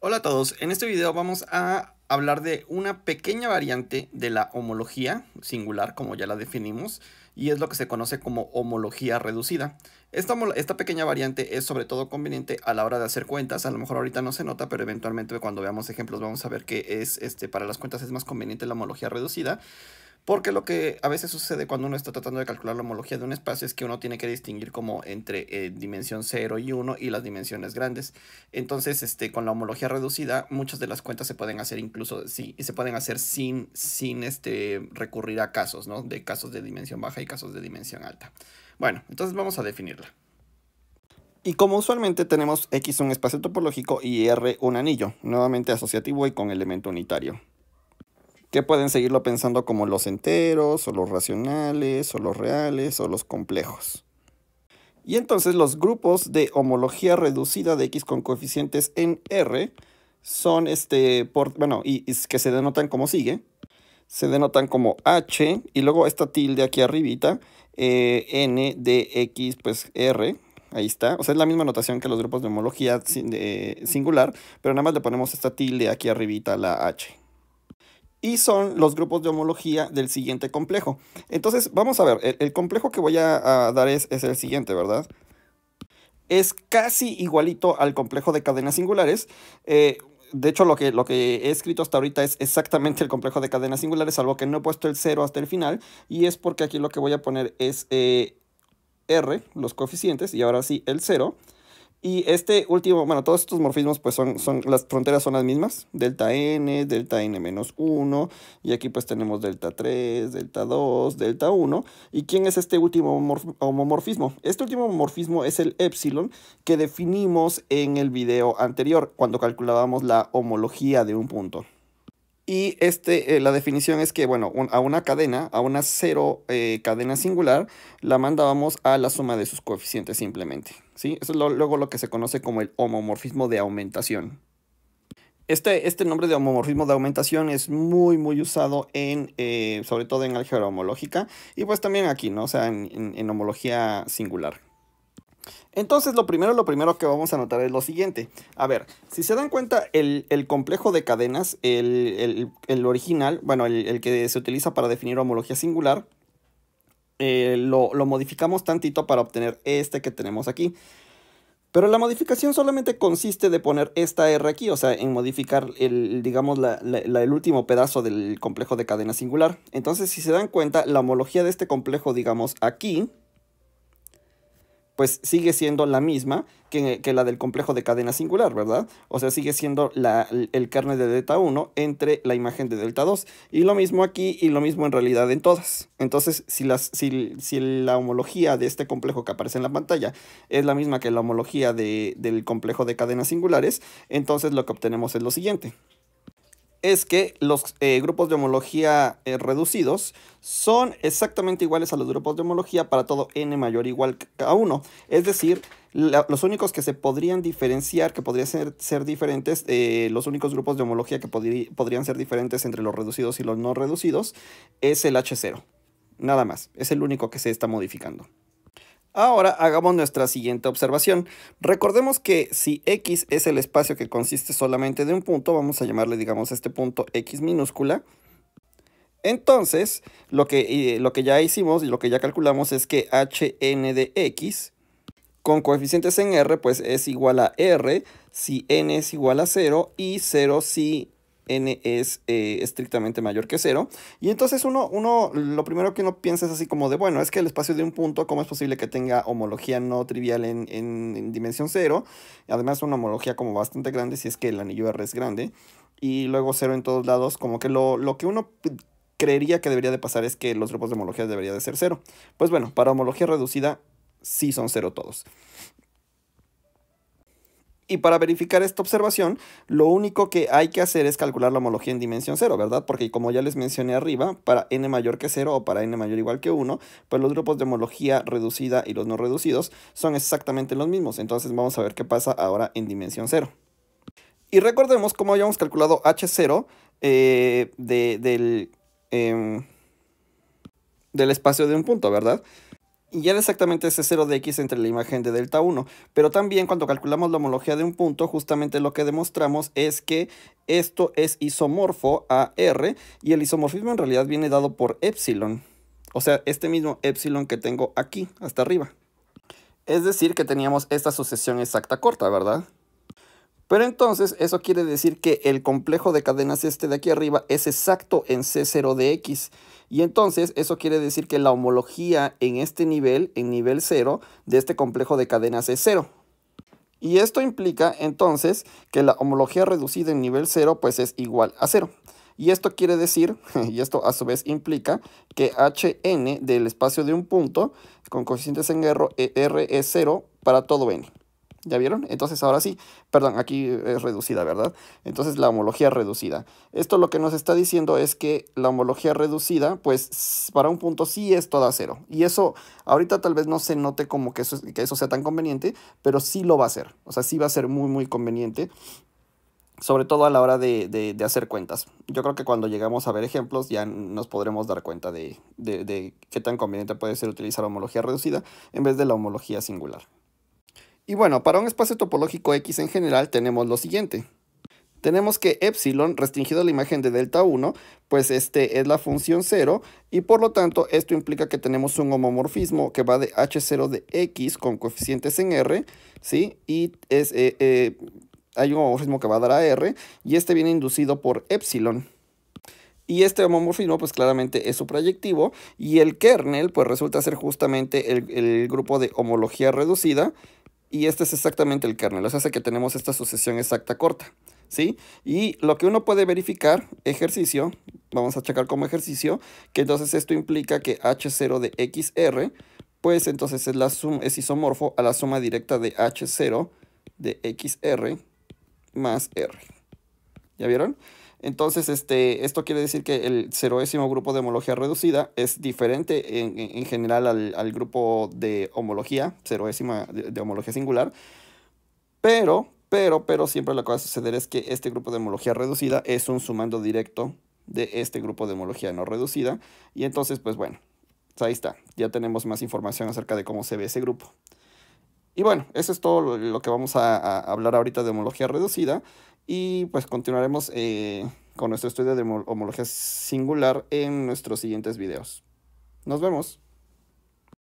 Hola a todos, en este video vamos a hablar de una pequeña variante de la homología singular, como ya la definimos, y es lo que se conoce como homología reducida. Esta, esta, pequeña variante es sobre todo conveniente a la hora de hacer cuentas, a lo mejor ahorita no se nota, pero eventualmente cuando veamos ejemplos vamos a ver que es, este, para las cuentas es más conveniente la homología reducida, porque lo que a veces sucede cuando uno está tratando de calcular la homología de un espacio es que uno tiene que distinguir como entre eh, dimensión 0 y 1 y las dimensiones grandes. Entonces, este, con la homología reducida, muchas de las cuentas se pueden hacer incluso Y se pueden hacer sin, sin este, recurrir a casos, ¿no? De casos de dimensión baja y casos de dimensión alta. Bueno, entonces vamos a definirla. Y como usualmente tenemos X un espacio topológico y R un anillo, nuevamente asociativo y con elemento unitario que pueden seguirlo pensando como los enteros, o los racionales, o los reales, o los complejos. Y entonces los grupos de homología reducida de X con coeficientes en R son este, por, bueno, y, que se denotan como sigue. Se denotan como H y luego esta tilde aquí arribita, eh, N de X, pues R, ahí está. O sea, es la misma notación que los grupos de homología singular, pero nada más le ponemos esta tilde aquí arribita, la H y son los grupos de homología del siguiente complejo. Entonces, vamos a ver, el, complejo que voy a, dar es, el siguiente, ¿verdad? Es casi igualito al complejo de cadenas singulares. Eh, de hecho, lo que, lo que he escrito hasta ahorita es exactamente el complejo de cadenas singulares, salvo que no he puesto el 0 hasta el final, y es porque aquí lo que voy a poner es eh, R, los coeficientes, y ahora sí el 0. Y este último, bueno, todos estos morfismos, pues son, son, las fronteras son las mismas. Delta n, delta n-1, y aquí pues tenemos delta 3, delta 2, delta 1. ¿Y quién es este último homomorfismo? Este último homomorfismo es el epsilon que definimos en el video anterior, cuando calculábamos la homología de un punto. Y este, eh, la definición es que, bueno, a una cadena, a una cero eh, cadena singular, la mandábamos a la suma de sus coeficientes simplemente. ¿sí? Eso es luego lo que se conoce como el homomorfismo de aumentación. Este, este, nombre de homomorfismo de aumentación es muy, muy usado en, eh, sobre todo en álgebra homológica y pues también aquí, ¿no? O sea, en homología singular. Entonces, lo primero, lo primero que vamos a notar es lo siguiente. A ver, si se dan cuenta, el, complejo de cadenas, el, original, bueno, el, que se utiliza para definir homología singular, eh, lo, modificamos tantito para obtener este que tenemos aquí. Pero la modificación solamente consiste de poner esta R aquí, o sea, en modificar el, digamos, el último pedazo del complejo de cadena singular. Entonces, si se dan cuenta, la homología de este complejo, digamos, aquí, pues sigue siendo la misma que, la del complejo de cadena singular, ¿verdad? O sea, sigue siendo el kernel de delta 1 entre la imagen de delta 2. Y lo mismo aquí y lo mismo en realidad en todas. Entonces, si, si, la homología de este complejo que aparece en la pantalla es la misma que la homología del complejo de cadenas singulares, entonces lo que obtenemos es lo siguiente es que los eh, grupos de homología eh, reducidos son exactamente iguales a los grupos de homología para todo n mayor o igual a 1. Es decir, los únicos que se podrían diferenciar, que podrían ser, diferentes, eh, los únicos grupos de homología que podrían ser diferentes entre los reducidos y los no reducidos, es el H0. Nada más, es el único que se está modificando. Ahora hagamos nuestra siguiente observación. Recordemos que si x es el espacio que consiste solamente de un punto, vamos a llamarle, digamos, este punto x minúscula, entonces, lo que, eh, lo que ya hicimos y lo que ya calculamos es que hn de x con coeficientes en r, pues es igual a r si n es igual a 0 y 0 si n es eh, estrictamente mayor que cero. Y entonces uno, uno, lo primero que uno piensa es así como de, bueno, es que el espacio de un punto, ¿cómo es posible que tenga homología no trivial en, dimensión cero? Además, una homología como bastante grande si es que el anillo R es grande. Y luego cero en todos lados, como que lo, que uno creería que debería de pasar es que los grupos de homología debería de ser cero. Pues bueno, para homología reducida sí son cero todos. Y para verificar esta observación, lo único que hay que hacer es calcular la homología en dimensión 0, ¿verdad? Porque como ya les mencioné arriba, para n mayor que 0 o para n mayor igual que 1, pues los grupos de homología reducida y los no reducidos son exactamente los mismos. Entonces vamos a ver qué pasa ahora en dimensión 0. Y recordemos cómo habíamos calculado h0 eh, de, del, em, del espacio de un punto, ¿verdad? y ya exactamente ese 0 de x entre la imagen de delta 1. Pero también cuando calculamos la homología de un punto, justamente lo que demostramos es que esto es isomorfo a R y el isomorfismo en realidad viene dado por epsilon. O sea, este mismo epsilon que tengo aquí, hasta arriba. Es decir, que teníamos esta sucesión exacta corta, ¿verdad? Pero entonces eso quiere decir que el complejo de cadenas este de aquí arriba es exacto en C0 de X. Y entonces eso quiere decir que la homología en este nivel, en nivel 0, de este complejo de cadenas es 0. Y esto implica entonces que la homología reducida en nivel 0 pues es igual a 0. Y esto quiere decir, y esto a su vez implica, que hn del espacio de un punto con coeficientes en R, e, R es 0 para todo n. ¿Ya vieron? Entonces ahora sí, perdón, aquí es reducida, ¿verdad? Entonces la homología reducida. Esto lo que nos está diciendo es que la homología reducida, pues para un punto sí es toda cero. Y eso ahorita tal vez no se note como que eso, que eso sea tan conveniente, pero sí lo va a ser. O sea, sí va a ser muy, muy conveniente sobre todo a la hora de, hacer cuentas. Yo creo que cuando llegamos a ver ejemplos ya nos podremos dar cuenta de, de, qué tan conveniente puede ser utilizar homología reducida en vez de la homología singular. Y bueno, para un espacio topológico X en general tenemos lo siguiente. Tenemos que epsilon, restringido a la imagen de delta 1, pues este es la función 0 y por lo tanto esto implica que tenemos un homomorfismo que va de h0 de x con coeficientes en r, ¿sí? Y es, eh, eh, hay un homomorfismo que va a dar a r y este viene inducido por epsilon. Y este homomorfismo pues claramente es su proyectivo y el kernel pues resulta ser justamente el, el grupo de homología reducida y este es exactamente el kernel, o sea, hace que tenemos esta sucesión exacta corta, ¿sí? Y lo que uno puede verificar, ejercicio, vamos a checar como ejercicio, que entonces esto implica que H0 de XR, pues entonces es, la es isomorfo a la suma directa de H0 de XR más R. ¿Ya vieron? Entonces, este, esto quiere decir que el ceroésimo grupo de homología reducida es diferente en, general al, grupo de homología, ceroésima de, homología singular. Pero, pero, pero siempre lo que va a suceder es que este grupo de homología reducida es un sumando directo de este grupo de homología no reducida. Y entonces, pues bueno, pues ahí está. Ya tenemos más información acerca de cómo se ve ese grupo. Y bueno, eso es todo lo que vamos a hablar ahorita de homología reducida. Y pues continuaremos eh, con nuestro estudio de homología singular en nuestros siguientes videos. Nos vemos.